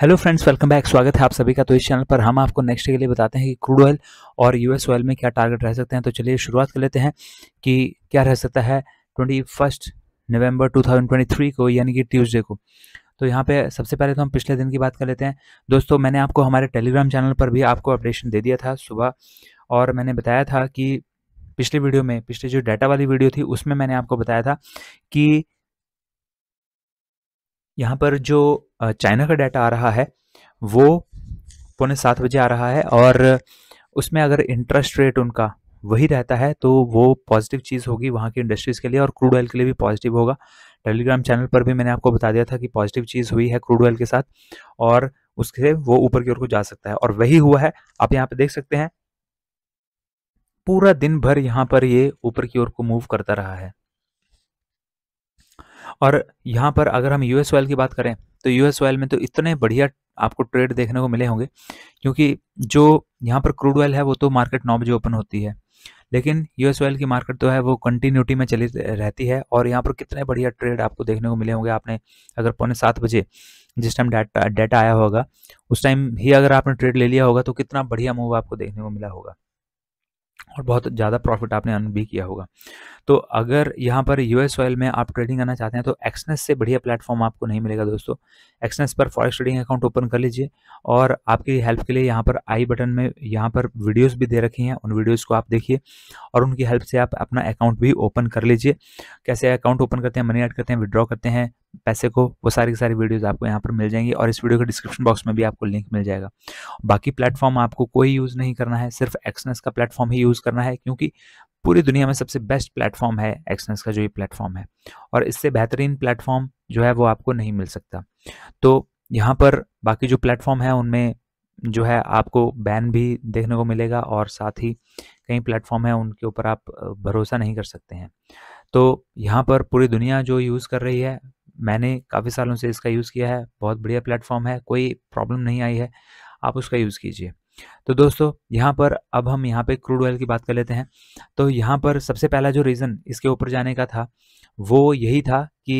hello friends welcome back स्वागत है आप सभी का तो इस चैनल पर हम आपको नेक्स्ट के लिए बताते हैं कि क्रूड ऑयल और यूएस ऑयल में क्या टारगेट रह सकते हैं तो चलिए शुरुआत कर लेते हैं कि क्या रह सकता है twenty first November two thousand twenty three को यानी कि ट्यूसडे को तो यहाँ पे सबसे पहले तो हम पिछले दिन की बात कर लेते हैं दोस्तों मैंने आपको हमारे टेलीग्राम चैनल पर भी आपको अपडेशन दे दिया था सुबह और मैंने बताया था कि पिछले वीडियो में पिछले जो डाटा वाली वीडियो थी उसमें मैंने आपको बताया था कि यहाँ पर जो चाइना का डाटा आ रहा है वो पौने सात बजे आ रहा है और उसमें अगर इंटरेस्ट रेट उनका वही रहता है तो वो पॉजिटिव चीज़ होगी वहाँ की इंडस्ट्रीज़ के लिए और क्रूड ऑयल के लिए भी पॉजिटिव होगा टेलीग्राम चैनल पर भी मैंने आपको बता दिया था कि पॉजिटिव चीज़ हुई है क्रूड ऑयल के साथ और उससे वो ऊपर की ओर को जा सकता है और वही हुआ है आप यहाँ पर देख सकते हैं पूरा दिन भर यहाँ पर ये ऊपर की ओर को मूव करता रहा है और यहाँ पर अगर हम यूएस ऑयल की बात करें तो यूएस ऑयल में तो इतने बढ़िया आपको ट्रेड देखने को मिले होंगे क्योंकि जो यहाँ पर क्रूड ऑयल है वो तो मार्केट नौ बजे ओपन होती है लेकिन यूएस ऑयल की मार्केट तो है वो कंटिन्यूटी में चली रहती है और यहाँ पर कितने बढ़िया ट्रेड आपको देखने को मिले होंगे आपने अगर पौने सात बजे जिस टाइम डाटा डाटा आया होगा उस टाइम ही अगर आपने ट्रेड ले लिया होगा तो कितना बढ़िया मूव आपको देखने को मिला होगा और बहुत ज़्यादा प्रॉफिट आपने अर्न भी किया होगा तो अगर यहाँ पर यूएस ऑयल में आप ट्रेडिंग करना चाहते हैं तो एक्सनेस से बढ़िया प्लेटफॉर्म आपको नहीं मिलेगा दोस्तों एक्सनेस पर फॉरेक्स ट्रेडिंग अकाउंट ओपन कर लीजिए और आपकी हेल्प के लिए यहाँ पर आई बटन में यहाँ पर वीडियोस भी दे रखी हैं उन वीडियोज़ को आप देखिए और उनकी हेल्प से आप अपना अकाउंट भी ओपन कर लीजिए कैसे अकाउंट ओपन करते हैं मनी ऐड करते हैं विड्रॉ करते हैं पैसे को वो सारी की सारी वीडियोज आपको यहाँ पर मिल जाएंगी और इस वीडियो के डिस्क्रिप्शन बॉक्स में भी आपको लिंक मिल जाएगा बाकी प्लेटफॉर्म आपको कोई यूज़ नहीं करना है सिर्फ एक्सनेस का प्लेटफॉर्म ही यूज़ करना है क्योंकि पूरी दुनिया में सबसे बेस्ट प्लेटफॉर्म है एक्सनेस का जो ये प्लेटफॉर्म है और इससे बेहतरीन प्लेटफॉर्म जो है वो आपको नहीं मिल सकता तो यहाँ पर बाकी जो प्लेटफॉर्म है उनमें जो है आपको बैन भी देखने को मिलेगा और साथ ही कई प्लेटफॉर्म है उनके ऊपर आप भरोसा नहीं कर सकते हैं तो यहाँ पर पूरी दुनिया जो यूज़ कर रही है मैंने काफ़ी सालों से इसका यूज़ किया है बहुत बढ़िया प्लेटफॉर्म है कोई प्रॉब्लम नहीं आई है आप उसका यूज़ कीजिए तो दोस्तों यहाँ पर अब हम यहाँ पे क्रूड ऑयल की बात कर लेते हैं तो यहाँ पर सबसे पहला जो रीज़न इसके ऊपर जाने का था वो यही था कि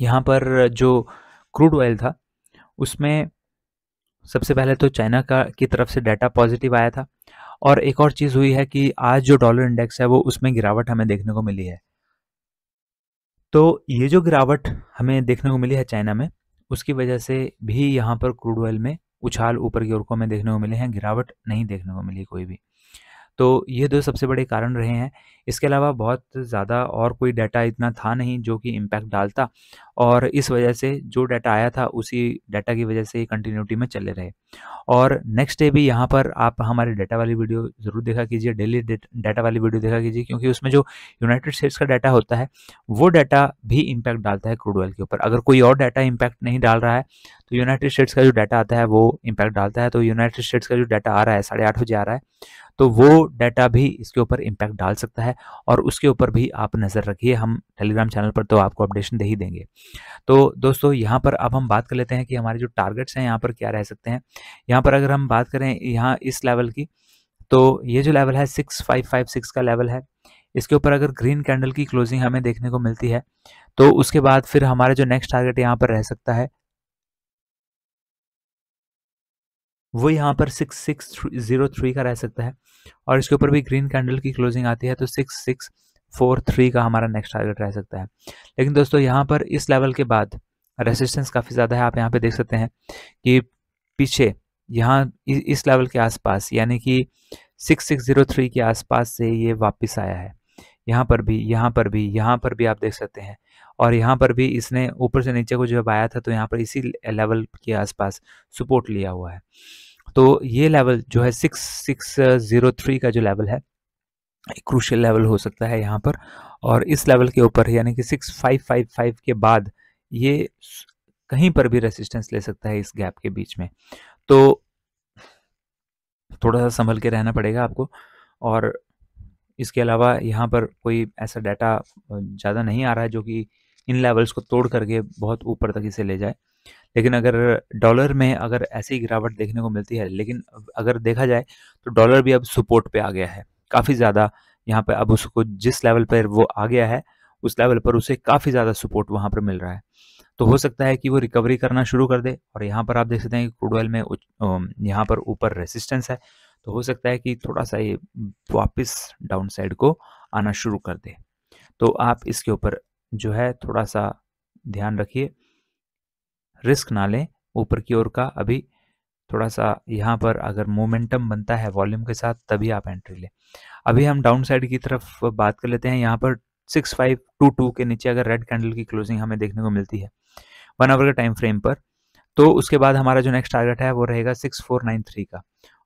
यहाँ पर जो क्रूड ऑयल था उसमें सबसे पहले तो चाइना का की तरफ से डाटा पॉजिटिव आया था और एक और चीज़ हुई है कि आज जो डॉलर इंडेक्स है वो उसमें गिरावट हमें देखने को मिली है तो ये जो गिरावट हमें देखने को मिली है चाइना में उसकी वजह से भी यहाँ पर क्रूड ऑयल में उछाल ऊपर की ओर को हमें देखने को मिले हैं गिरावट नहीं देखने को मिली कोई भी तो ये दो सबसे बड़े कारण रहे हैं इसके अलावा बहुत ज़्यादा और कोई डाटा इतना था नहीं जो कि इम्पैक्ट डालता और इस वजह से जो डाटा आया था उसी डाटा की वजह से कंटिन्यूटी में चले रहे और नेक्स्ट डे भी यहाँ पर आप हमारे डाटा वाली वीडियो ज़रूर देखा कीजिए डेली डाटा वाली वीडियो देखा कीजिए क्योंकि उसमें जो यूनाइटेड स्टेट्स का डाटा होता है वो डाटा भी इम्पैक्ट डालता है क्रूड ऑयल के ऊपर अगर कोई और डाटा इम्पैक्ट नहीं डाल रहा है तो यूनाइटेड स्टेट्स का जो डाटा आता है वो इम्पैक्ट डालता है तो यूनाइटेड स्टेट्स का जो डाटा आ रहा है साढ़े आठ बजे आ रहा है तो वो डाटा भी इसके ऊपर इम्पैक्ट डाल सकता है और उसके ऊपर भी आप नज़र रखिए हम टेलीग्राम चैनल पर तो आपको अपडेशन दे ही देंगे तो दोस्तों यहाँ पर अब हम बात कर लेते हैं कि हमारे जो टारगेट्स हैं यहाँ पर क्या रह सकते हैं यहाँ पर अगर हम बात करें यहाँ इस लेवल की तो ये जो लेवल है सिक्स फाइव फाइव सिक्स का लेवल है इसके ऊपर अगर ग्रीन कैंडल की क्लोजिंग हमें देखने को मिलती है तो उसके बाद फिर हमारा जो नेक्स्ट टारगेट यहाँ पर रह सकता है वो यहाँ पर सिक्स सिक्स ज़ीरो थ्री का रह सकता है और इसके ऊपर भी ग्रीन कैंडल की क्लोजिंग आती है तो सिक्स सिक्स फोर थ्री का हमारा नेक्स्ट टारगेट रह सकता है लेकिन दोस्तों यहाँ पर इस लेवल के बाद रेसिस्टेंस काफ़ी ज़्यादा है आप यहाँ पे देख सकते हैं कि पीछे यहाँ इस लेवल के आसपास यानी कि सिक्स सिक्स ज़ीरो थ्री के आसपास से ये वापस आया है यहाँ पर भी यहाँ पर भी यहाँ पर भी आप देख सकते हैं और यहाँ पर भी इसने ऊपर से नीचे को जब आया था तो यहाँ पर इसी लेवल के आसपास सपोर्ट लिया हुआ है तो ये लेवल जो है सिक्स सिक्स ज़ीरो थ्री का जो लेवल है क्रूशल लेवल हो सकता है यहाँ पर और इस लेवल के ऊपर यानी कि सिक्स फाइव फाइव फाइव के बाद ये कहीं पर भी रेसिस्टेंस ले सकता है इस गैप के बीच में तो थोड़ा सा संभल के रहना पड़ेगा आपको और इसके अलावा यहाँ पर कोई ऐसा डाटा ज़्यादा नहीं आ रहा है जो कि इन लेवल्स को तोड़ करके बहुत ऊपर तक इसे ले जाए लेकिन अगर डॉलर में अगर ऐसी गिरावट देखने को मिलती है लेकिन अगर देखा जाए तो डॉलर भी अब सपोर्ट पे आ गया है काफ़ी ज़्यादा यहाँ पे अब उसको जिस लेवल पर वो आ गया है उस लेवल पर उसे काफ़ी ज़्यादा सपोर्ट वहाँ पर मिल रहा है तो हो सकता है कि वो रिकवरी करना शुरू कर दे और यहाँ पर आप देख सकते हैं कि क्रूड ऑयल में यहाँ पर ऊपर रेसिस्टेंस है तो हो सकता है कि थोड़ा सा ये वापस डाउन साइड को आना शुरू कर दे तो आप इसके ऊपर जो है थोड़ा सा ध्यान रखिए रिस्क ना लें ऊपर की ओर का अभी थोड़ा सा यहाँ पर अगर मोमेंटम बनता है वॉल्यूम के साथ तभी आप एंट्री लें अभी हम डाउन साइड की तरफ बात कर लेते हैं यहाँ पर सिक्स फाइव टू टू के नीचे अगर रेड कैंडल की क्लोजिंग हमें देखने को मिलती है वन आवर के टाइम फ्रेम पर तो उसके बाद हमारा जो नेक्स्ट टारगेट है वो रहेगा सिक्स फोर नाइन थ्री का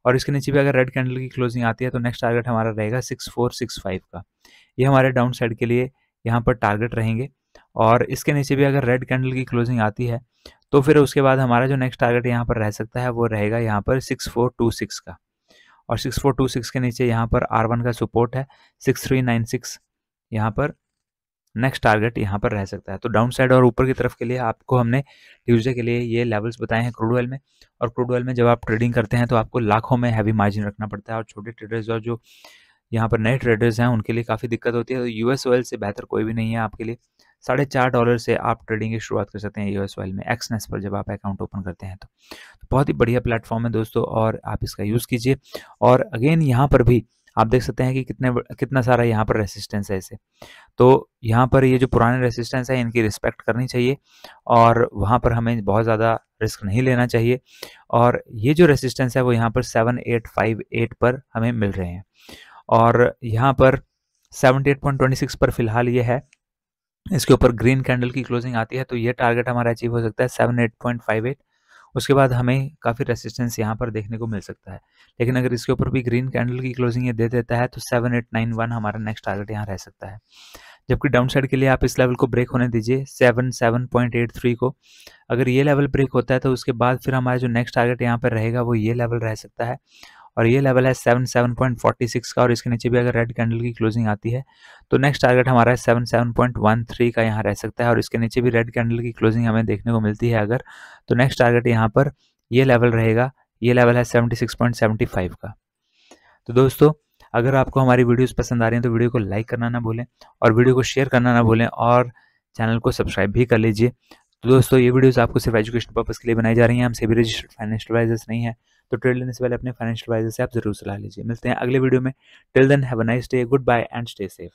और इसके नीचे भी अगर रेड कैंडल की क्लोजिंग आती है तो नेक्स्ट टारगेट हमारा रहेगा सिक्स फोर सिक्स फाइव का ये हमारे डाउन साइड के लिए यहाँ पर टारगेट रहेंगे और इसके नीचे भी अगर रेड कैंडल की क्लोजिंग आती है तो फिर उसके बाद हमारा जो नेक्स्ट टारगेट यहाँ पर रह सकता है वो रहेगा यहाँ पर सिक्स फोर टू सिक्स का और सिक्स फोर टू सिक्स के नीचे यहाँ पर आर वन का सपोर्ट है सिक्स थ्री नाइन सिक्स यहाँ पर नेक्स्ट टारगेट यहाँ पर रह सकता है तो डाउन साइड और ऊपर की तरफ के लिए आपको हमने ट्यूजडे के लिए ये लेवल्स बताए हैं क्रूड ऑयल में और क्रूड ऑयल में जब आप ट्रेडिंग करते हैं तो आपको लाखों में हैवी मार्जिन रखना पड़ता है और छोटे ट्रेडर्स और जो यहाँ पर नए ट्रेडर्स हैं उनके लिए काफ़ी दिक्कत होती है तो यू एस ऑयल से बेहतर कोई भी नहीं है आपके लिए साढ़े चार डॉलर से आप ट्रेडिंग की शुरुआत कर सकते हैं यू एस ऑयल में एक्सनेस पर जब आप अकाउंट ओपन करते हैं तो, तो बहुत ही बढ़िया प्लेटफॉर्म है दोस्तों और आप इसका यूज़ कीजिए और अगेन यहाँ पर भी आप देख सकते हैं कि कितने कितना सारा यहाँ पर रेसिस्टेंस है इसे तो यहाँ पर ये जो पुराने रेसिस्टेंस है इनकी रिस्पेक्ट करनी चाहिए और वहाँ पर हमें बहुत ज़्यादा रिस्क नहीं लेना चाहिए और ये जो रेसिस्टेंस है वो यहाँ पर सेवन एट फाइव एट पर हमें मिल रहे हैं और यहाँ पर 78.26 पर फिलहाल ये है इसके ऊपर ग्रीन कैंडल की क्लोजिंग आती है तो ये टारगेट हमारा अचीव हो सकता है 78.58 उसके बाद हमें काफ़ी रेसिस्टेंस यहाँ पर देखने को मिल सकता है लेकिन अगर इसके ऊपर भी ग्रीन कैंडल की क्लोजिंग ये दे देता है तो 7891 हमारा नेक्स्ट टारगेट यहाँ रह सकता है जबकि डाउनसाइड के लिए आप इस लेवल को ब्रेक होने दीजिए seven seven point eight three को अगर ये लेवल ब्रेक होता है तो उसके बाद फिर हमारा जो नेक्स्ट टारगेट यहाँ पर रहेगा वो ये लेवल रह सकता है और ये लेवल है seven seven point forty six का और इसके नीचे भी अगर रेड कैंडल की क्लोजिंग आती है तो नेक्स्ट टारगेट हमारा है seven seven point one three का यहाँ रह सकता है और इसके नीचे भी रेड कैंडल की क्लोजिंग हमें देखने को मिलती है अगर तो नेक्स्ट टारगेट यहाँ पर ये लेवल रहेगा ये लेवल है सेवेंटी का तो दोस्तों अगर आपको हमारी वीडियोज़ पसंद आ रही हैं तो वीडियो को लाइक करना ना भूलें और वीडियो को शेयर करना ना भूलें और चैनल को सब्सक्राइब भी कर लीजिए तो दोस्तों ये वीडियोस आपको सिर्फ एजुकेशन पर्पज़ के लिए बनाई जा रही हैं हम सभी रजिस्टर्ड फाइनेंशियल एडवाइजर्स नहीं है तो ट्रेड लेने से पहले अपने फाइनेंशियल एडवाइजर से आप जरूर सलाह लीजिए मिलते हैं अगले वीडियो में till then have a nice day good bye and stay safe